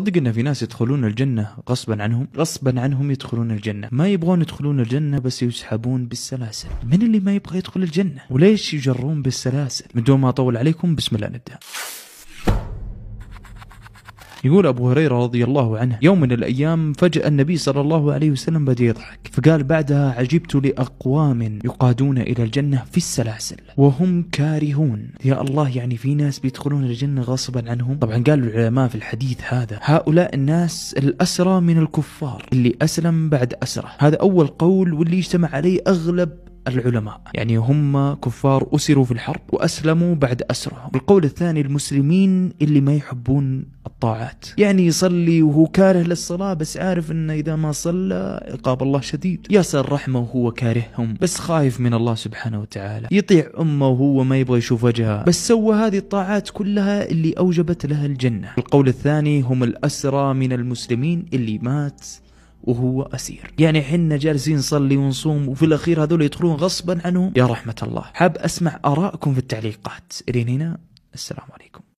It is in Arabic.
صدق ان في ناس يدخلون الجنه غصبا عنهم غصبا عنهم يدخلون الجنه ما يبغون يدخلون الجنه بس يسحبون بالسلاسل من اللي ما يبغى يدخل الجنه وليش يجرون بالسلاسل من دون ما اطول عليكم بسم الله نبدا يقول أبو هريرة رضي الله عنه يوم من الأيام فجأة النبي صلى الله عليه وسلم بدأ يضحك فقال بعدها عجبت لأقوام يقادون إلى الجنة في السلاسل وهم كارهون يا الله يعني في ناس بيدخلون الجنة غصبا عنهم طبعا قالوا العلماء في الحديث هذا هؤلاء الناس الأسرى من الكفار اللي أسلم بعد أسرة هذا أول قول واللي يجتمع عليه أغلب العلماء يعني هم كفار أسروا في الحرب وأسلموا بعد أسرهم القول الثاني المسلمين اللي ما يحبون الطاعات يعني يصلي وهو كاره للصلاة بس عارف انه اذا ما صلى عقاب الله شديد يسأل رحمة وهو كارههم بس خايف من الله سبحانه وتعالى يطيع امه وهو ما يبغى يشوف وجهها بس سوى هذه الطاعات كلها اللي اوجبت لها الجنة القول الثاني هم الاسرى من المسلمين اللي مات وهو أسير يعني حنا جالسين نصلي ونصوم وفي الأخير هذول يدخلون غصبا عنهم يا رحمة الله حاب أسمع آرائكم في التعليقات إلين هنا السلام عليكم